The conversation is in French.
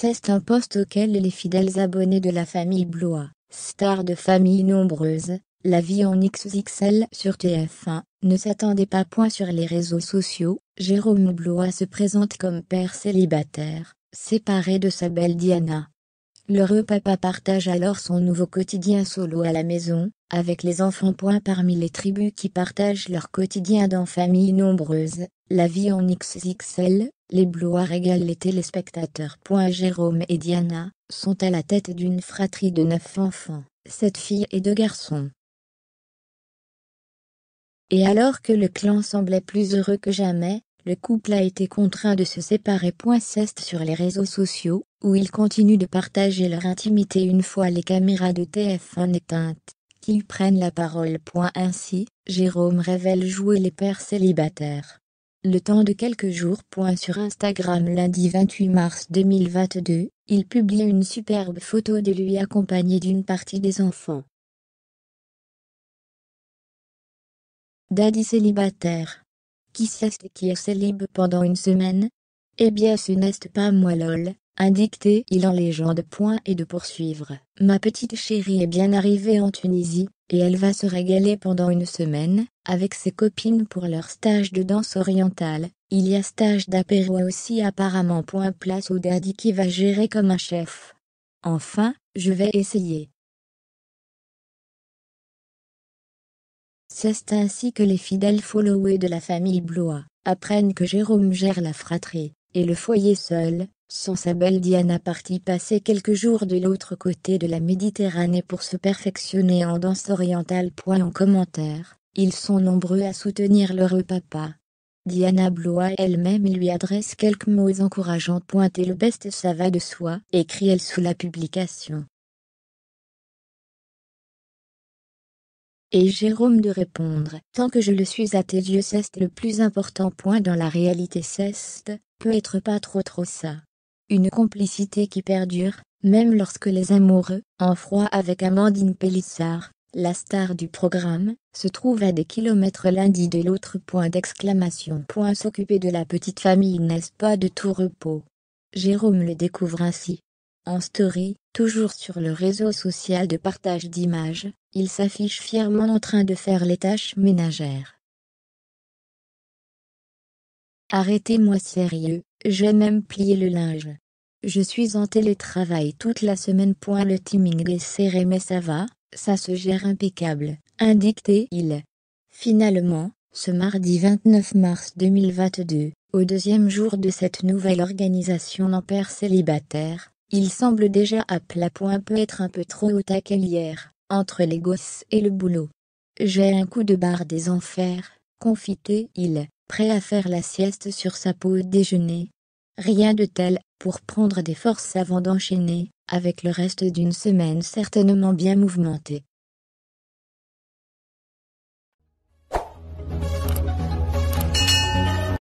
C'est un poste auquel les fidèles abonnés de la famille Blois, stars de famille nombreuses, la vie en XXL sur TF1, ne s'attendaient pas point sur les réseaux sociaux, Jérôme Blois se présente comme père célibataire, séparé de sa belle Diana. L'heureux papa partage alors son nouveau quotidien solo à la maison, avec les enfants. Point parmi les tribus qui partagent leur quotidien dans famille nombreuse, la vie en XXL les Blois régalent les téléspectateurs. Jérôme et Diana sont à la tête d'une fratrie de neuf enfants, sept filles et deux garçons. Et alors que le clan semblait plus heureux que jamais, le couple a été contraint de se séparer. Ceste sur les réseaux sociaux, où ils continuent de partager leur intimité une fois les caméras de TF1 éteintes, Qu'ils prennent la parole. Ainsi, Jérôme révèle jouer les pères célibataires le temps de quelques jours. Sur Instagram lundi 28 mars 2022, il publie une superbe photo de lui accompagné d'une partie des enfants. Daddy célibataire. Qui c'est qui est célib pendant une semaine Eh bien ce n'est pas moi lol, Indiqué il en légende. Point et de poursuivre. Ma petite chérie est bien arrivée en Tunisie, et elle va se régaler pendant une semaine, avec ses copines pour leur stage de danse orientale. Il y a stage d'apéro aussi apparemment. Point place au daddy qui va gérer comme un chef. Enfin, je vais essayer. C'est ainsi que les fidèles followers de la famille Blois apprennent que Jérôme gère la fratrie et le foyer seul, sans sa belle Diana partie passer quelques jours de l'autre côté de la Méditerranée pour se perfectionner en danse orientale. Point en commentaire. Ils sont nombreux à soutenir leur papa. Diana Blois elle-même lui adresse quelques mots encourageants. Pointer le best ça va de soi, écrit-elle sous la publication. Et Jérôme de répondre, tant que je le suis à tes yeux c'est le plus important point dans la réalité c'est, peut être pas trop trop ça. Une complicité qui perdure, même lorsque les amoureux, en froid avec Amandine Pélissard, la star du programme se trouve à des kilomètres lundi de l'autre point d'exclamation. Point s'occuper de la petite famille n'est-ce pas de tout repos Jérôme le découvre ainsi. En story, toujours sur le réseau social de partage d'images, il s'affiche fièrement en train de faire les tâches ménagères. Arrêtez-moi sérieux, j'ai même plié le linge. Je suis en télétravail toute la semaine. Point le timing est serré mais ça va, ça se gère impeccable, indique il Finalement, ce mardi 29 mars 2022, au deuxième jour de cette nouvelle organisation en père célibataire, il semble déjà à plat point peut-être un peu trop à à hier, entre les gosses et le boulot. J'ai un coup de barre des enfers, confité il prêt à faire la sieste sur sa peau déjeuner. Rien de tel, pour prendre des forces avant d'enchaîner, avec le reste d'une semaine certainement bien mouvementée.